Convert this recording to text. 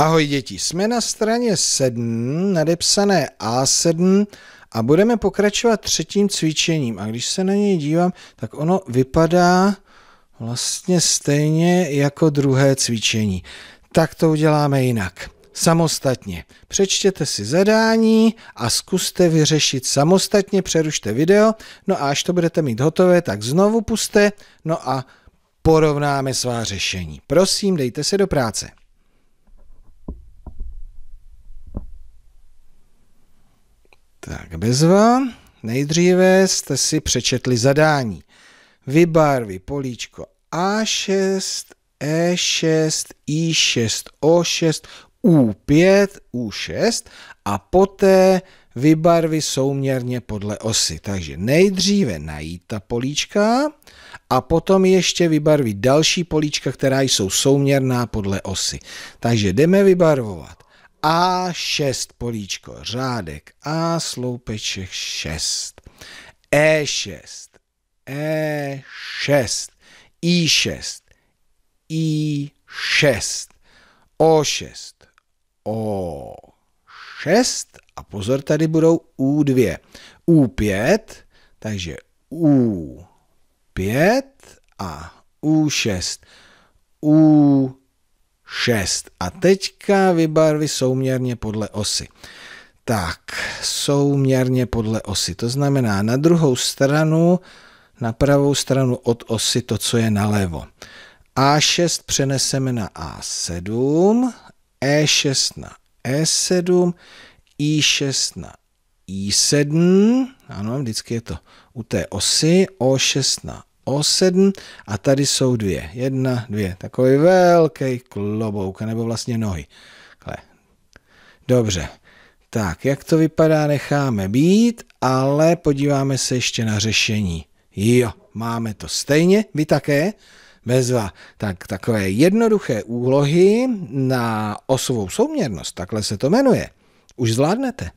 Ahoj děti, jsme na straně 7, nadepsané A7 a budeme pokračovat třetím cvičením. A když se na něj dívám, tak ono vypadá vlastně stejně jako druhé cvičení. Tak to uděláme jinak. Samostatně. Přečtěte si zadání a zkuste vyřešit samostatně, přerušte video, no a až to budete mít hotové, tak znovu puste, no a porovnáme svá řešení. Prosím, dejte se do práce. Tak bezva. Nejdříve jste si přečetli zadání. Vybarví políčko A6, E6, I6, O6, U5, U6 a poté vybarví souměrně podle osy. Takže nejdříve najít ta políčka a potom ještě vybarvit další políčka, která jsou souměrná podle osy. Takže jdeme vybarvovat. A6 políčko, řádek A sloupeček 6, E6, E6, I6, I6, O6, O6 a pozor, tady budou U2, U5, takže U5 a U6, U6, 6. A teďka vybarvy souměrně podle osy. Tak, souměrně podle osy. To znamená na druhou stranu, na pravou stranu od osy to, co je nalevo. A6 přeneseme na A7, E6 na E7, I6 na I7, ano, vždycky je to u té osy, O6 na O7 a tady jsou dvě. Jedna, dvě. Takový velký klobouk, nebo vlastně nohy. Kle. Dobře. Tak, jak to vypadá, necháme být, ale podíváme se ještě na řešení. Jo, máme to stejně, vy také? Bezva. Tak takové jednoduché úlohy na osovou souměrnost, takhle se to jmenuje. Už zvládnete.